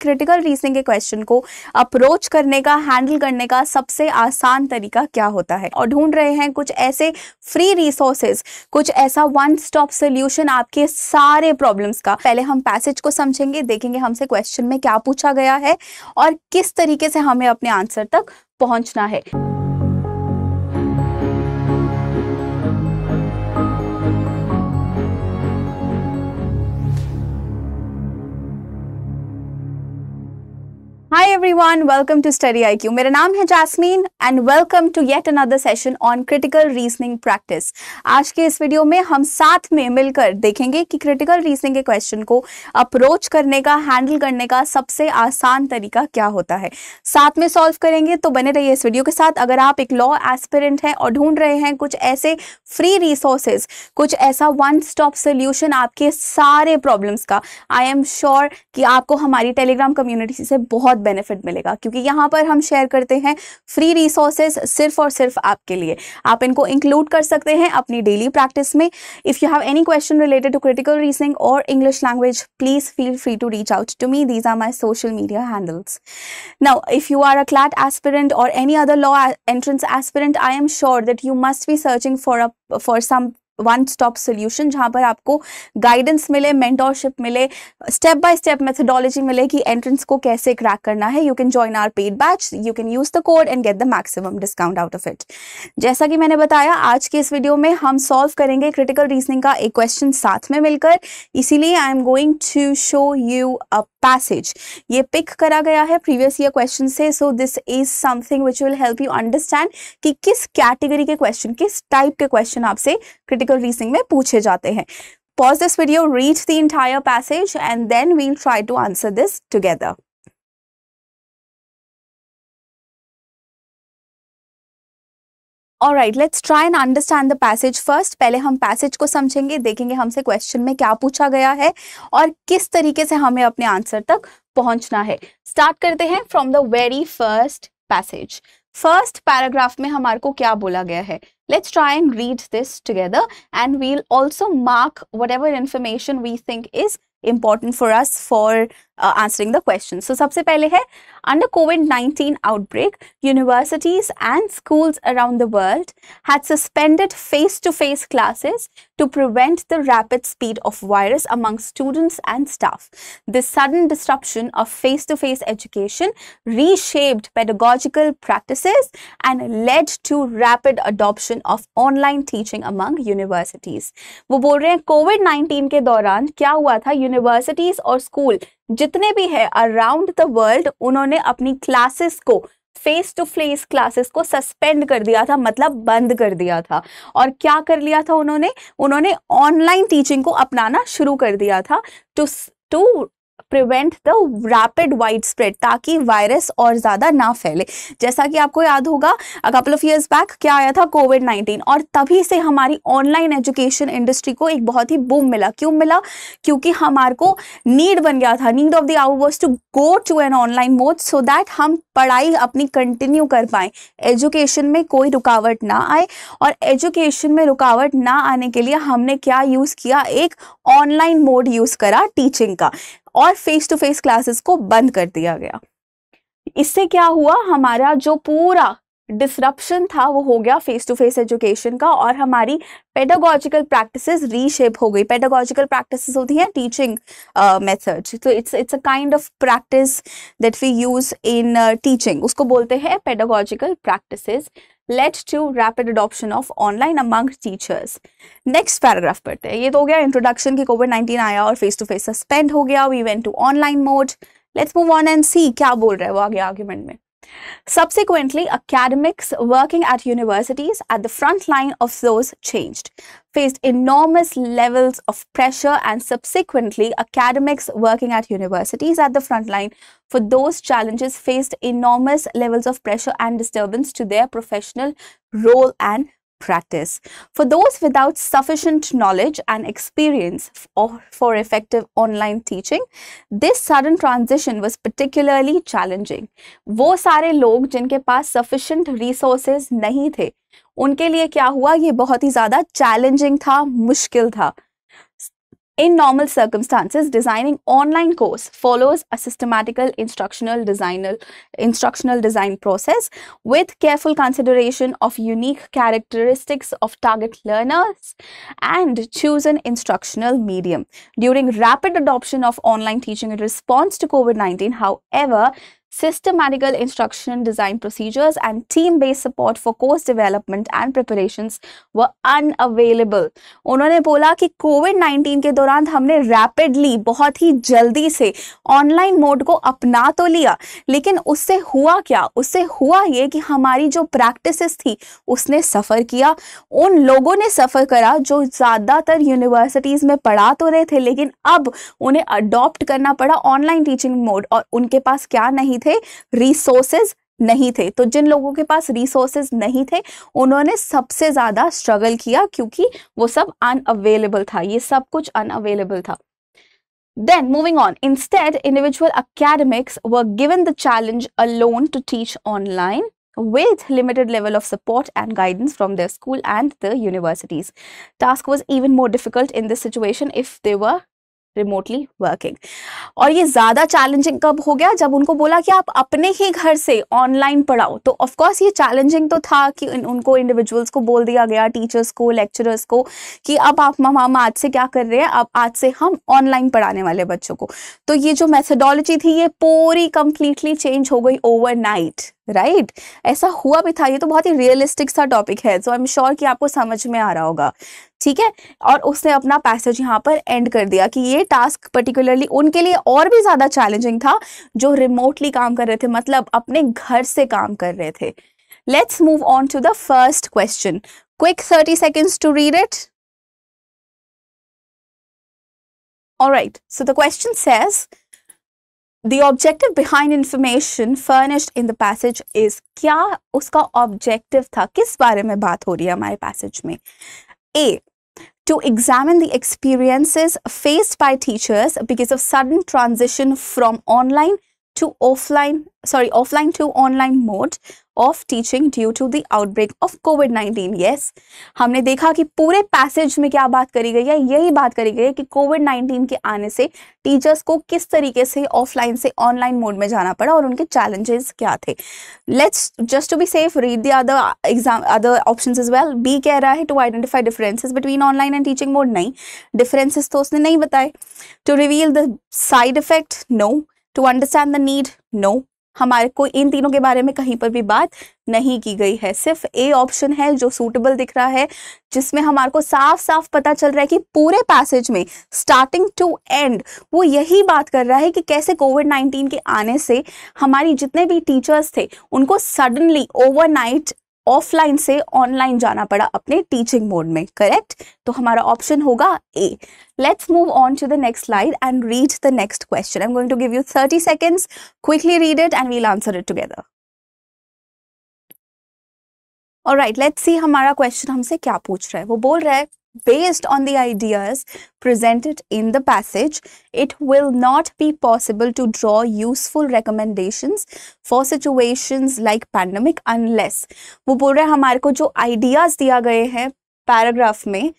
Critical reasoning के question को approach करने का हैंडल करने का सबसे आसान तरीका क्या होता है और ढूंढ रहे हैं कुछ ऐसे फ्री रिसोर्सेज कुछ ऐसा वन स्टॉप सोल्यूशन आपके सारे प्रॉब्लम्स का पहले हम पैसेज को समझेंगे देखेंगे हमसे क्वेश्चन में क्या पूछा गया है और किस तरीके से हमें अपने आंसर तक पहुंचना है everyone welcome to study IQ मेरा नाम है Jasmine and welcome to yet another session on critical reasoning practice आज के इस वीडियो में हम साथ में मिलकर देखेंगे कि क्रिटिकल रीजनिंग के क्वेश्चन को अप्रोच करने का हैंडल करने का सबसे आसान तरीका क्या होता है साथ में सॉल्व करेंगे तो बने रहिए इस वीडियो के साथ अगर आप एक लॉ एस्पिरेंट हैं और ढूंढ रहे हैं कुछ ऐसे फ्री रिसोर्सेज कुछ ऐसा वन स्टॉप सोल्यूशन आपके सारे प्रॉब्लम्स का आई एम श्योर कि आपको हमारी टेलीग्राम कम्युनिटी से बहुत बेनिफिट बेनिफिट मिलेगा क्योंकि यहाँ पर हम शेयर करते हैं फ्री रिसोर्सेज सिर्फ और सिर्फ आपके लिए आप इनको इंक्लूड कर सकते हैं अपनी डेली प्रैक्टिस में if you have any question related to critical reasoning और English language please feel free to reach out to me these are my social media handles now if you are a CLAT aspirant और any other law entrance aspirant I am sure that you must be searching for a for some one stop solution जहां पर आपको guidance मिले mentorship मिले step by step methodology मिले कि entrance को कैसे क्रैक करना है you can join our paid batch you can use the code and get the maximum discount out of it जैसा कि मैंने बताया आज के इस वीडियो में हम सॉल्व करेंगे क्रिटिकल रीजनिंग का एक क्वेश्चन साथ में मिलकर इसीलिए I am going to show you a passage ये पिक करा गया है प्रीवियस ईयर क्वेश्चन से so this is something which will help you understand कि किस कैटेगरी के क्वेश्चन किस टाइप के क्वेश्चन आपसे क्रिटिकल रीजनिंग में पूछे जाते हैं pause this video read the entire passage and then we'll try to answer this together और right let's try and understand the passage first पहले हम पैसेज को समझेंगे देखेंगे हमसे क्वेश्चन में क्या पूछा गया है और किस तरीके से हमें अपने आंसर तक पहुंचना है स्टार्ट करते हैं from the very first passage first paragraph में हमारे को क्या बोला गया है let's try and read this together and we'll also mark whatever information we think is important for us for answering the question so सबसे पहले है under COVID nineteen outbreak universities and school around the world had suspended face to face classes to prevent the rapid speed of virus among students and staff the sudden disruption of face to face education reshaped pedagogical practice and led to rapid adoption of online teaching among universities वो बोल रहे हैं Covid nineteen के दौरान क्या हुआ था universities और स्कूल जितने भी है अराउंड द वर्ल्ड उन्होंने अपनी क्लासेस को फेस टू फेस क्लासेस को सस्पेंड कर दिया था मतलब बंद कर दिया था और क्या कर लिया था उन्होंने उन्होंने ऑनलाइन टीचिंग को अपनाना शुरू कर दिया था to to prevent the rapid wide spread ताकि वायरस और ज़्यादा ना फैले जैसा कि आपको याद होगा a couple of years back क्या आया था कोविड 19 और तभी से हमारी ऑनलाइन एजुकेशन इंडस्ट्री को एक बहुत ही बूम मिला क्यों मिला क्योंकि हमारे को नीड बन गया था need of the hour was to go to an online mode so that हम पढ़ाई अपनी कंटिन्यू कर पाए एजुकेशन में कोई रुकावट ना आए और एजुकेशन में रुकावट ना आने के लिए हमने क्या यूज़ किया एक ऑनलाइन मोड यूज़ करा टीचिंग का और फेस टू फेस क्लासेस को बंद कर दिया गया इससे क्या हुआ हमारा जो पूरा डिसरप्शन था वो हो गया फेस टू फेस एजुकेशन का और हमारी पेडागोजिकल प्रैक्टिसेस रीशेप हो गई पेडागोजिकल प्रैक्टिसेस होती हैं टीचिंग मेथड तो it's it's a kind of practice that we use in teaching उसको बोलते हैं pedagogical practices lead to rapid adoption of online among teachers next paragraph पढ़ते हैं ये तो हो गया इंट्रोडक्शन की कोविड नाइनटीन आया और फेस टू फेस सस्पेंड हो गया we went to online mode let's move on and see क्या बोल रहे है वो आगे आर्ग्यूमेंट में Subsequently, academics working at universities at the front line of those changed, faced enormous levels of pressure and subsequently academics working at universities at the front line for those challenges faced enormous levels of pressure and disturbance to their professional role and practice. For those without sufficient knowledge and experience or for effective online teaching, this sudden transition was particularly challenging. वो सारे लोग जिनके पास sufficient resources नहीं थे उनके लिए क्या हुआ ये बहुत ही ज़्यादा challenging था मुश्किल था In normal circumstances, designing online course follows a systematical instructional designal instructional design process with careful consideration of unique characteristics of target learners and choose an instructional medium. During rapid adoption of online teaching in response to COVID-19, however, systematical instruction design procedures and team-based support for course development and preparations were unavailable. उन्होंने बोला कि कोविड-19 के दौरान हमने rapidly बहुत ही जल्दी से online mode को अपना तो लिया लेकिन उससे हुआ क्या उससे हुआ ये कि हमारी जो प्रैक्टिसेस थी उसने सफ़र किया उन लोगों ने सफ़र करा जो ज़्यादातर यूनिवर्सिटीज़ में पढ़ा तो रहे थे लेकिन अब उन्हें अडॉप्ट करना पड़ा ऑनलाइन टीचिंग मोड और उनके पास क्या नहीं नहीं थे रिसोर्सेज नहीं थे तो जिन लोगों के पास रिसोर्सेज नहीं थे उन्होंने सबसे ज़्यादा स्ट्रगल किया क्योंकि वो सब अनअवेलेबल था ये सब कुछ अनअवेलेबल था then Then, moving on, individual academics व given the challenge alone to teach online with limited level of support and guidance from their school and the universities. Task was even more difficult in this situation if they were remotely working और ये ज़्यादा challenging कब हो गया जब उनको बोला कि आप अपने ही घर से ऑनलाइन पढ़ाओ तो ऑफकोर्स ये चैलेंजिंग तो था कि उनको इंडिविजुअल्स को बोल दिया गया टीचर्स को लेक्चरर्स को कि अब आप मामा आज से क्या कर रहे हैं अब आज से हम ऑनलाइन पढ़ाने वाले बच्चों को तो ये जो मैथडोलॉजी थी ये पूरी कंप्लीटली चेंज हो गई नाइट राइट right? ऐसा हुआ भी था ये तो बहुत ही रियलिस्टिक सा टॉपिक है सो आई एम श्योर कि आपको समझ में आ रहा होगा ठीक है और उसने अपना पैसेज यहाँ पर एंड कर दिया कि ये टास्क पर्टिकुलरली उनके लिए और भी ज़्यादा चैलेंजिंग था जो रिमोटली काम कर रहे थे मतलब अपने घर से काम कर रहे थे let's move on to the first question quick thirty seconds to read it All right, so the question says the objective behind information furnished in the passage is क्या उसका objective था किस बारे में बात हो रही है हमारे passage में A to examine the experiences faced by teachers because of sudden transition from online to offline sorry offline to online mode of teaching due to the outbreak of COVID 19 yes हमने देखा कि पूरे passage में क्या बात करी गई है यही बात करी गई है कि कोविड 19 के आने से टीचर्स को किस तरीके से ऑफलाइन से ऑनलाइन मोड में जाना पड़ा और उनके चैलेंजेस क्या थे let's just to be safe read the other exam other option is well B कह रहा है to identify differences between online and teaching mode नहीं डिफरेंसेस तो उसने नहीं बताए to reveal the side effect no to understand the need no हमारे को इन तीनों के बारे में कहीं पर भी बात नहीं की गई है सिर्फ ए ऑप्शन है जो सूटेबल दिख रहा है जिसमें हमारे को साफ साफ पता चल रहा है कि पूरे पैसेज में स्टार्टिंग टू एंड वो यही बात कर रहा है कि कैसे कोविड नाइन्टीन के आने से हमारी जितने भी टीचर्स थे उनको सडनली ओवरनाइट ऑफलाइन से ऑनलाइन जाना पड़ा अपने टीचिंग मोड में करेक्ट तो हमारा ऑप्शन होगा A let's move on to the next slide and read the next question I am going to give you thirty seconds quickly read it and we'll answer it together और right let's see हमारा question हमसे क्या पूछ रहा है वो बोल रहा है based on the ideas presented in the passage, it will not be possible to draw useful recommendations for situations like pandemic unless wo bol रहे हैं हमारे को जो ideas diya gaye हैं paragraph mein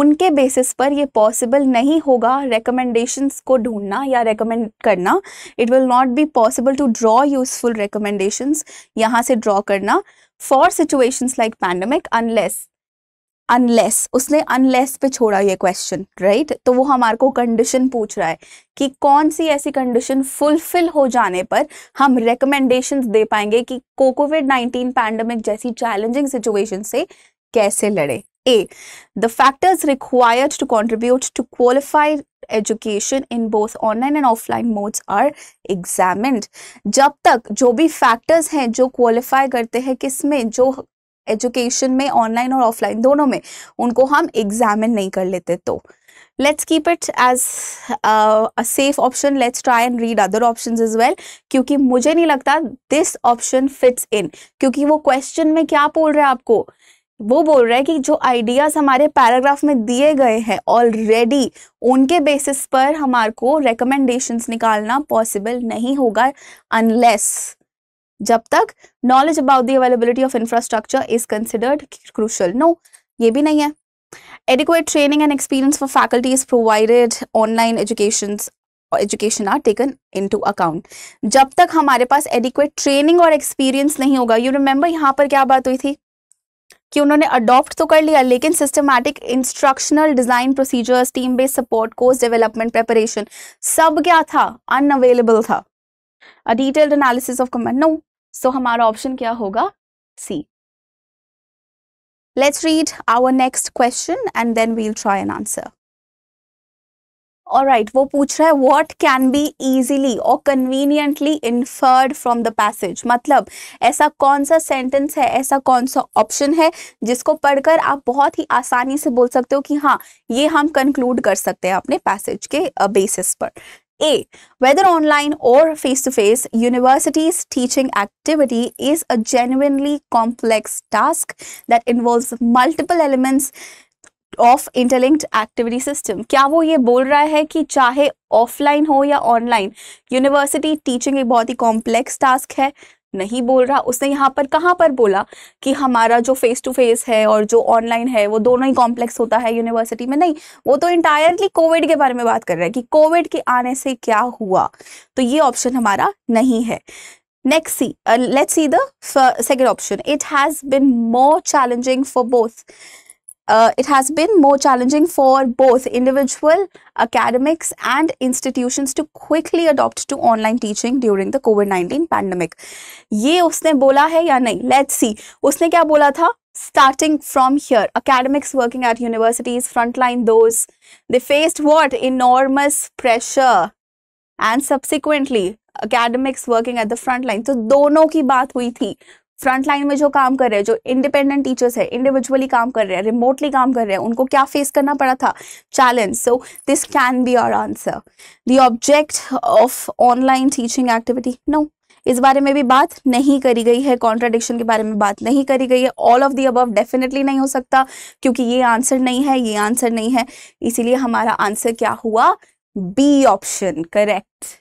उनके बेसिस पर ये पॉसिबल नहीं होगा रिकमेंडेशंस को ढूंढना या रेकमेंड करना it will not be possible to draw useful recommendations यहाँ से ड्रॉ करना for situations like pandemic unless unless उसने अनलेस पे छोड़ा ये क्वेश्चन राइट right? तो वो हमारे को कंडीशन पूछ रहा है कि कौन सी ऐसी कंडीशन फुलफिल हो जाने पर हम रिकमेंडेशंस दे पाएंगे कि कोविड नाइनटीन पैंडमिक जैसी चैलेंजिंग सिचुएशन से कैसे लड़े a the factors required to contribute to qualified education in both online and offline modes are examined जब तक जो भी फैक्टर्स हैं जो क्वालिफाई करते हैं किसमें जो एजुकेशन में ऑनलाइन और ऑफलाइन दोनों में उनको हम एग्जामिन नहीं कर लेते तो let's keep it as a safe option let's try and read other option is well क्योंकि मुझे नहीं लगता दिस ऑप्शन फिट्स इन क्योंकि वो क्वेश्चन में क्या बोल रहा है आपको वो बोल रहा है कि जो आइडियाज हमारे पैराग्राफ में दिए गए हैं ऑलरेडी उनके बेसिस पर हमारे को रिकमेंडेशन निकालना पॉसिबल नहीं होगा अनलेस जब तक knowledge about the availability of infrastructure is considered crucial no ये भी नहीं है training and experience for faculty is provided online education और education are taken into account जब तक हमारे पास एडिक्वेट ट्रेनिंग और एक्सपीरियंस नहीं होगा यू रिमेंबर यहाँ पर क्या बात हुई थी कि उन्होंने अडॉप्ट तो कर लिया लेकिन systematic instructional design procedures team based support course development preparation सब क्या था अनअवेलेबल था a detailed analysis of comment no so so, हमारा ऑप्शन क्या होगा see let's read our next question and then we'll try an answer और right वो पूछ रहा है वॉट कैन बी इजिली और conveniently inferred from the passage मतलब ऐसा कौन सा सेंटेंस है ऐसा कौन सा ऑप्शन है जिसको पढ़कर आप बहुत ही आसानी से बोल सकते हो कि हाँ ये हम कंक्लूड कर सकते हैं अपने पैसेज के बेसिस uh, पर A. Whether online or face to face, university's teaching activity is a genuinely complex task that involves multiple elements of interlinked activity system क्या वो ये बोल रहा है कि चाहे ऑफलाइन हो या ऑनलाइन यूनिवर्सिटी टीचिंग एक बहुत ही कॉम्प्लेक्स टास्क है नहीं बोल रहा उसने यहाँ पर कहाँ पर बोला कि हमारा जो फेस टू फेस है और जो ऑनलाइन है वो दोनों ही कॉम्प्लेक्स होता है यूनिवर्सिटी में नहीं वो तो इंटायरली कोविड के बारे में बात कर रहा है कि कोविड के आने से क्या हुआ तो ये ऑप्शन हमारा नहीं है next see uh, see see option it has been more challenging for challenging uh, it has been more challenging for both individual academics and institutions to quickly adopt to online teaching during the COVID-19 pandemic. ये उसने बोला है या नहीं? Let's see. उसने क्या बोला था? Starting from here, academics working at universities, frontline those, they faced what? Enormous pressure. And subsequently, academics working at the front line. तो दोनों की बात हुई थी फ्रंट लाइन में जो काम कर रहे हैं जो इंडिपेंडेंट टीचर्स है इंडिविजुअली काम कर रहे हैं रिमोटली काम कर रहे हैं उनको क्या फेस करना पड़ा था challenge so this can be our answer the object of online teaching activity no इस बारे में भी बात नहीं करी गई है कॉन्ट्राडिक्शन के बारे में बात नहीं करी गई है all of the above definitely नहीं हो सकता क्योंकि ये आंसर नहीं है ये आंसर नहीं है इसीलिए हमारा आंसर क्या हुआ B option correct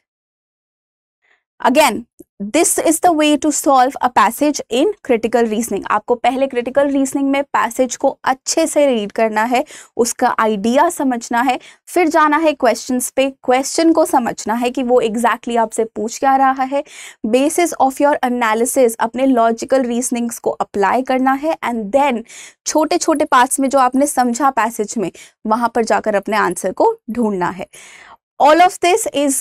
again this is the way to solve a passage in critical reasoning आपको पहले क्रिटिकल रीजनिंग में पैसेज को अच्छे से रीड करना है उसका आइडिया समझना है फिर जाना है क्वेश्चन पे क्वेश्चन को समझना है कि वो एग्जैक्टली exactly आपसे पूछ क्या रहा है बेसिस ऑफ योर एनालिसिस अपने लॉजिकल रीजनिंग्स को अप्लाई करना है एंड देन छोटे छोटे पार्ट्स में जो आपने समझा पैसेज में वहां पर जाकर अपने आंसर को ढूंढना है all of this is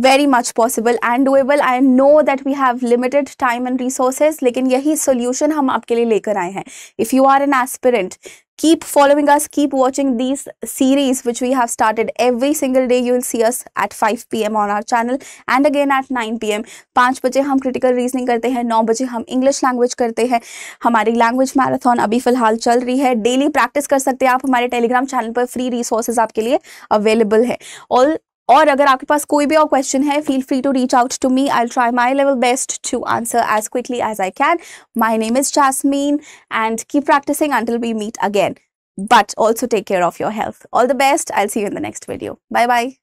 very much possible and doable I know that we have limited time and resources लेकिन यही सोल्यूशन हम आपके लिए लेकर आए हैं if you are an aspirant keep following us keep watching this series which we have started every single day you will see us at five P M on our channel and again at nine P M पाँच बजे हम critical reasoning करते हैं नौ बजे हम English language करते हैं हमारी लैंग्वेज मैराथन अभी फिलहाल चल रही है डेली प्रैक्टिस कर सकते हैं आप हमारे टेलीग्राम चैनल पर फ्री रिसोर्सेज आपके लिए अवेलेबल है ऑल और अगर आपके पास कोई भी और क्वेश्चन है feel free to reach out to me I try my level best to answer as quickly as I can my name is Jasmine and keep practising until we meet again but also take care of your health all the best I see you in the next video bye bye